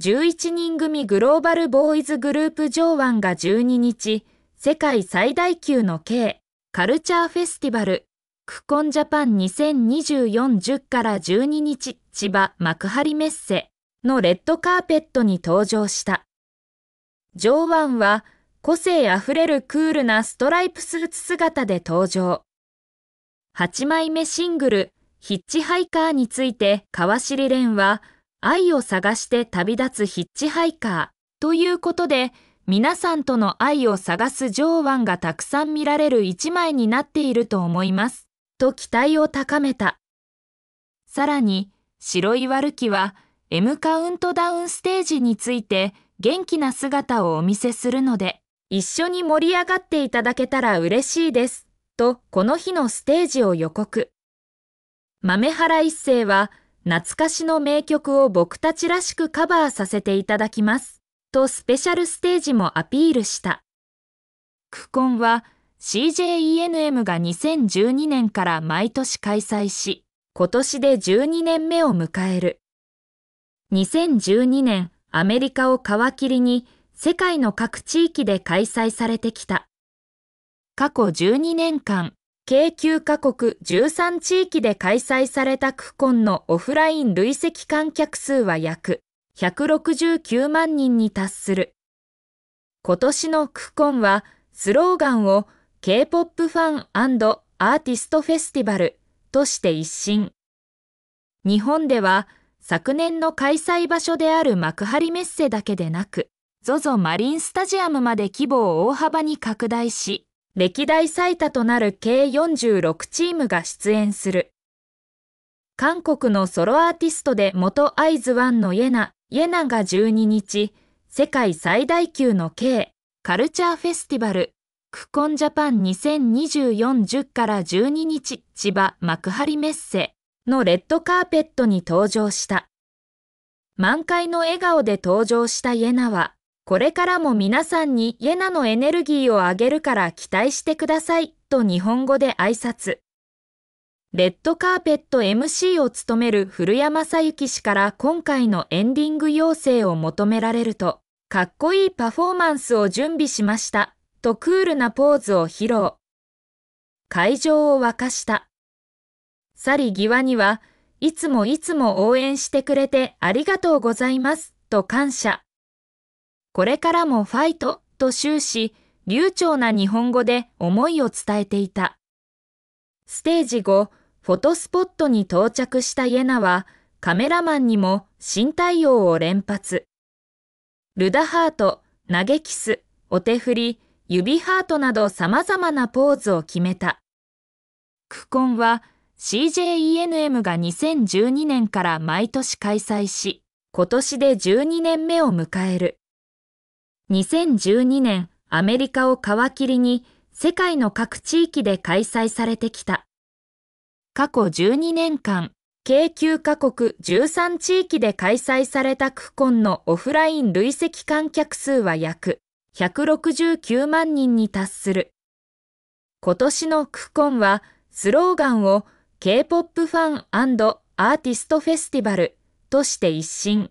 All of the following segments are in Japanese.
11人組グローバルボーイズグループ上腕が12日、世界最大級の K カルチャーフェスティバル、クコンジャパン2024-10から12日千葉幕張メッセのレッドカーペットに登場した。上腕は個性あふれるクールなストライプスーツ姿で登場。8枚目シングル、ヒッチハイカーについて川尻蓮は、愛を探して旅立つヒッチハイカーということで、皆さんとの愛を探す上腕がたくさん見られる一枚になっていると思います。と期待を高めた。さらに、白い悪きは M カウントダウンステージについて元気な姿をお見せするので、一緒に盛り上がっていただけたら嬉しいです。と、この日のステージを予告。豆原一世は、懐かしの名曲を僕たちらしくカバーさせていただきます。とスペシャルステージもアピールした。クコンは CJENM が2012年から毎年開催し、今年で12年目を迎える。2012年、アメリカを皮切りに世界の各地域で開催されてきた。過去12年間、計9カ国13地域で開催されたクコンのオフライン累積観客数は約169万人に達する。今年のクコンはスローガンを K-POP ファンアーティストフェスティバルとして一新。日本では昨年の開催場所である幕張メッセだけでなく、ZOZO マリンスタジアムまで規模を大幅に拡大し、歴代最多となる計46チームが出演する。韓国のソロアーティストで元アイズワンのイエナ、イエナが12日、世界最大級の K カルチャーフェスティバル、クコンジャパン2024-10から12日、千葉幕張メッセのレッドカーペットに登場した。満開の笑顔で登場したイエナは、これからも皆さんにイェナのエネルギーを上げるから期待してくださいと日本語で挨拶。レッドカーペット MC を務める古山さゆき氏から今回のエンディング要請を求められると、かっこいいパフォーマンスを準備しましたとクールなポーズを披露。会場を沸かした。去り際には、いつもいつも応援してくれてありがとうございますと感謝。これからもファイトと終始、流暢な日本語で思いを伝えていた。ステージ後、フォトスポットに到着したイェナは、カメラマンにも新対応を連発。ルダハート、投げキス、お手振り、指ハートなど様々なポーズを決めた。クコンは CJENM が2012年から毎年開催し、今年で12年目を迎える。2012年アメリカを皮切りに世界の各地域で開催されてきた。過去12年間、k 9カ国13地域で開催されたクコンのオフライン累積観客数は約169万人に達する。今年のクコンはスローガンを K-POP ファンアーティストフェスティバルとして一新。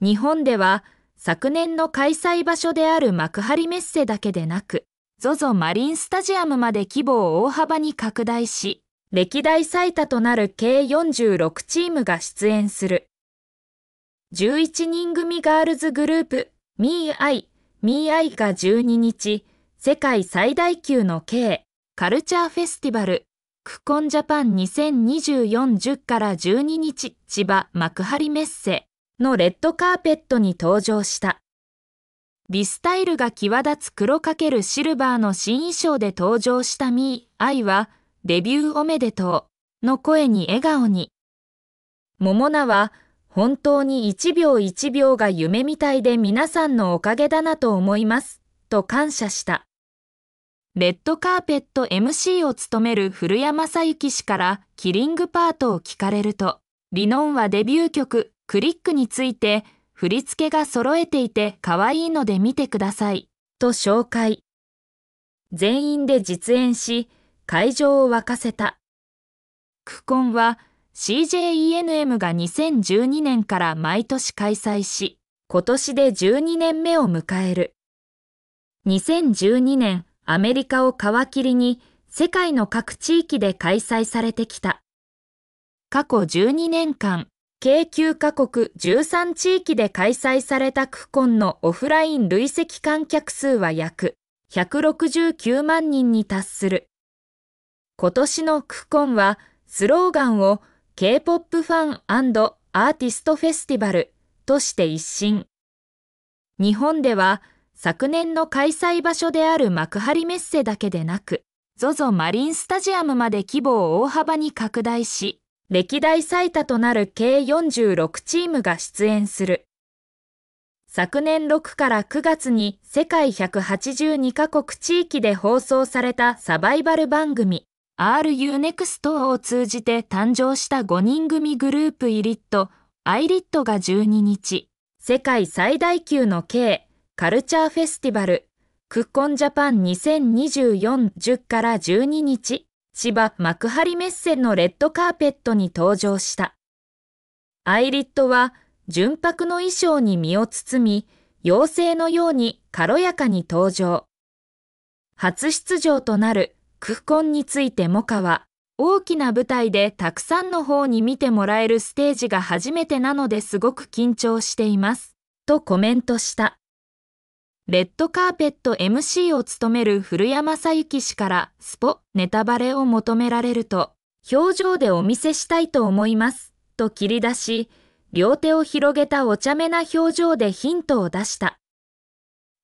日本では昨年の開催場所である幕張メッセだけでなく、ZOZO マリンスタジアムまで規模を大幅に拡大し、歴代最多となる計46チームが出演する。11人組ガールズグループ、MeI、MeI が12日、世界最大級の計、カルチャーフェスティバル、クコンジャパン2024 10から12日、千葉幕張メッセ、のレッドカーペットに登場した。美スタイルが際立つ黒かけるシルバーの新衣装で登場したミー・アイは、デビューおめでとうの声に笑顔に。モモナは、本当に1秒1秒が夢みたいで皆さんのおかげだなと思います、と感謝した。レッドカーペット MC を務める古山ゆ幸氏からキリングパートを聞かれると、リノンはデビュー曲、クリックについて振り付けが揃えていて可愛いので見てくださいと紹介。全員で実演し会場を沸かせた。クコンは CJENM が2012年から毎年開催し、今年で12年目を迎える。2012年アメリカを皮切りに世界の各地域で開催されてきた。過去12年間、計9カ国13地域で開催されたクコンのオフライン累積観客数は約169万人に達する。今年のクコンはスローガンを K-POP ファンアーティストフェスティバルとして一新。日本では昨年の開催場所である幕張メッセだけでなく、ZOZO マリンスタジアムまで規模を大幅に拡大し、歴代最多となる計46チームが出演する。昨年6から9月に世界182カ国地域で放送されたサバイバル番組 RUNEXT を通じて誕生した5人組グループイリット、アイリットが12日、世界最大級の計カルチャーフェスティバルクッコンジャパン2024 10から12日芝幕張メッセのレッドカーペットに登場した。アイリットは純白の衣装に身を包み、妖精のように軽やかに登場。初出場となるクフコンについてモカは、大きな舞台でたくさんの方に見てもらえるステージが初めてなのですごく緊張しています。とコメントした。レッドカーペット MC を務める古山ゆ幸氏からスポ、ネタバレを求められると、表情でお見せしたいと思います、と切り出し、両手を広げたお茶目な表情でヒントを出した。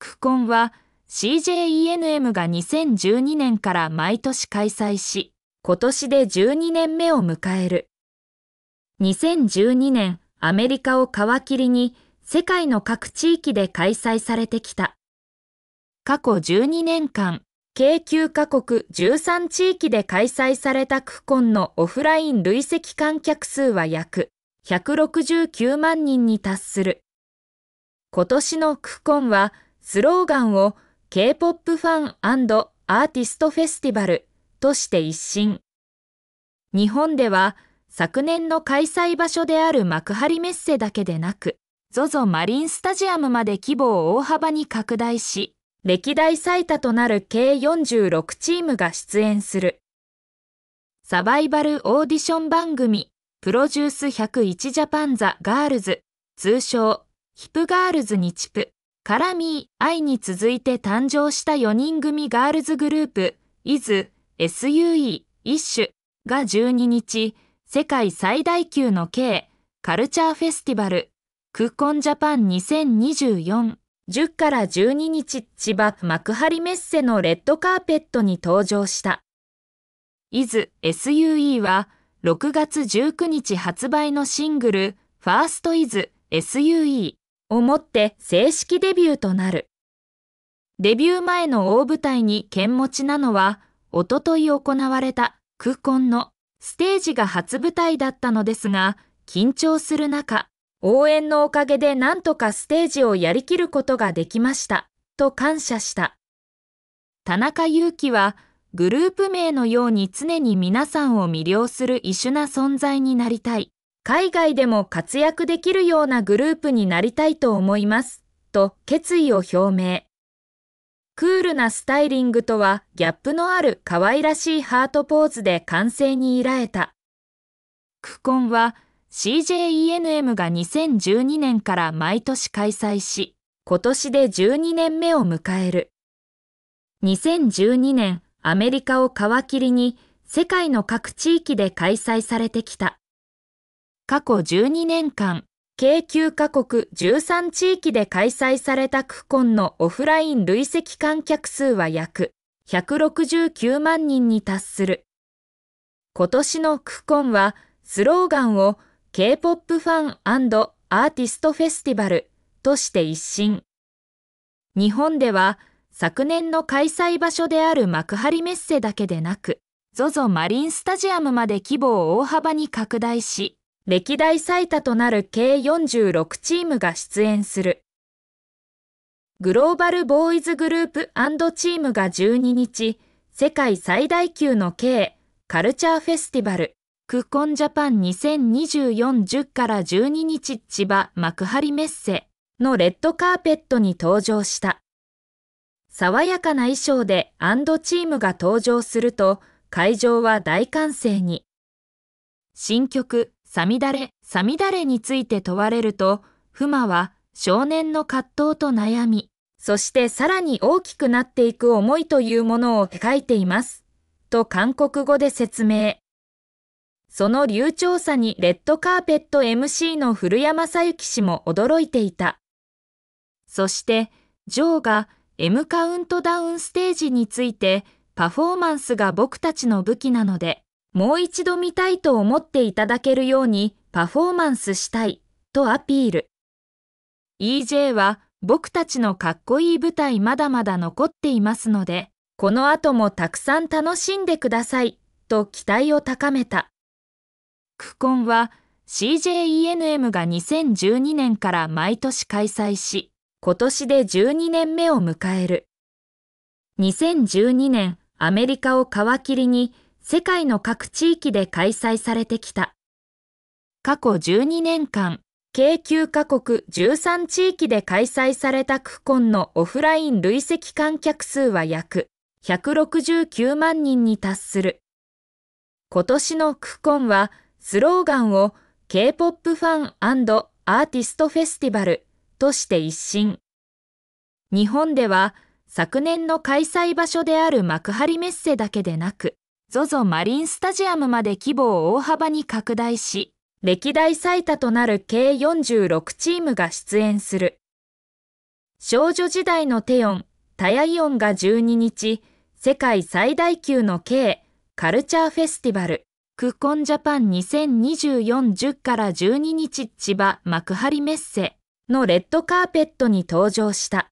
クコンは CJENM が2012年から毎年開催し、今年で12年目を迎える。2012年、アメリカを皮切りに、世界の各地域で開催されてきた。過去12年間、k 9カ国13地域で開催されたクコンのオフライン累積観客数は約169万人に達する。今年のクコンはスローガンを K-POP ファンアーティストフェスティバルとして一新。日本では昨年の開催場所である幕張メッセだけでなく、ZOZO マリンスタジアムまで規模を大幅に拡大し、歴代最多となる計46チームが出演する。サバイバルオーディション番組、プロデュース101ジャパンザガールズ、通称、ヒプガールズにチプ、カラミー、アイに続いて誕生した4人組ガールズグループ、イズ、SUE、イッシュが12日、世界最大級の K、カルチャーフェスティバル、クーコンジャパン2024 10から12日千葉幕張メッセのレッドカーペットに登場した。イズ SUE は6月19日発売のシングルファーストイズ SUE をもって正式デビューとなる。デビュー前の大舞台に剣持ちなのはおととい行われたクーコンのステージが初舞台だったのですが緊張する中、応援のおかげでなんとかステージをやりきることができました、と感謝した。田中祐希は、グループ名のように常に皆さんを魅了する異種な存在になりたい。海外でも活躍できるようなグループになりたいと思います。と決意を表明。クールなスタイリングとはギャップのある可愛らしいハートポーズで完成に依頼た。クコンは CJENM が2012年から毎年開催し、今年で12年目を迎える。2012年、アメリカを皮切りに世界の各地域で開催されてきた。過去12年間、計9カ国13地域で開催されたクコンのオフライン累積観客数は約169万人に達する。今年のクコンはスローガンを K-POP ファンアーティストフェスティバルとして一新。日本では昨年の開催場所である幕張メッセだけでなく、ZOZO マリンスタジアムまで規模を大幅に拡大し、歴代最多となる計46チームが出演する。グローバルボーイズグループチームが12日、世界最大級の K カルチャーフェスティバルクコンジャパン2024 10から12日千葉幕張メッセのレッドカーペットに登場した。爽やかな衣装でアンドチームが登場すると会場は大歓声に。新曲、サミダレ、サミダレについて問われると、フマは少年の葛藤と悩み、そしてさらに大きくなっていく思いというものを描いています。と韓国語で説明。その流暢さにレッドカーペット MC の古山さゆき氏も驚いていた。そして、ジョーが M カウントダウンステージについて、パフォーマンスが僕たちの武器なので、もう一度見たいと思っていただけるようにパフォーマンスしたいとアピール。EJ は僕たちのかっこいい舞台まだまだ残っていますので、この後もたくさん楽しんでくださいと期待を高めた。クコンは CJENM が2012年から毎年開催し、今年で12年目を迎える。2012年、アメリカを皮切りに世界の各地域で開催されてきた。過去12年間、計9カ国13地域で開催されたクコンのオフライン累積観客数は約169万人に達する。今年のクコンはスローガンを K-POP ファンアーティストフェスティバルとして一新。日本では昨年の開催場所である幕張メッセだけでなく、ZOZO マリンスタジアムまで規模を大幅に拡大し、歴代最多となる計46チームが出演する。少女時代のテヨン、タヤイオンが12日、世界最大級の K カルチャーフェスティバル、クコンジャパン2024 10から12日千葉幕張メッセのレッドカーペットに登場した。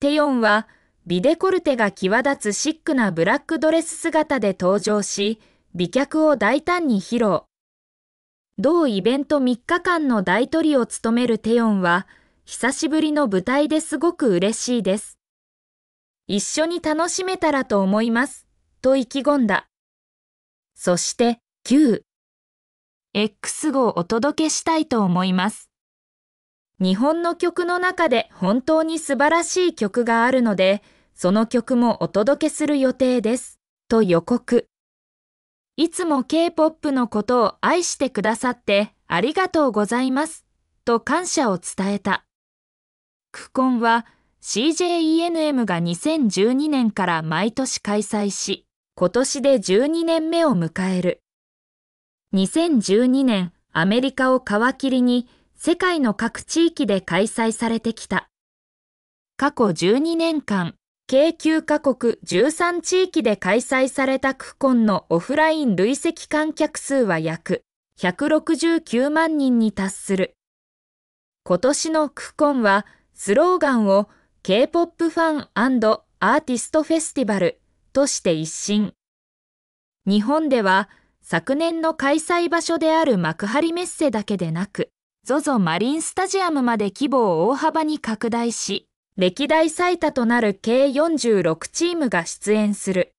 テヨンはビデコルテが際立つシックなブラックドレス姿で登場し、美脚を大胆に披露。同イベント3日間の大トリを務めるテヨンは、久しぶりの舞台ですごく嬉しいです。一緒に楽しめたらと思います、と意気込んだ。そして 9X 号お届けしたいと思います。日本の曲の中で本当に素晴らしい曲があるので、その曲もお届けする予定です。と予告。いつも K-POP のことを愛してくださってありがとうございます。と感謝を伝えた。クコンは CJENM が2012年から毎年開催し、今年で12年目を迎える。2012年、アメリカを皮切りに世界の各地域で開催されてきた。過去12年間、計9カ国13地域で開催されたクコンのオフライン累積観客数は約169万人に達する。今年のクコンはスローガンを K-POP ファンアーティストフェスティバルとして一新。日本では昨年の開催場所である幕張メッセだけでなく、ZOZO マリンスタジアムまで規模を大幅に拡大し、歴代最多となる計46チームが出演する。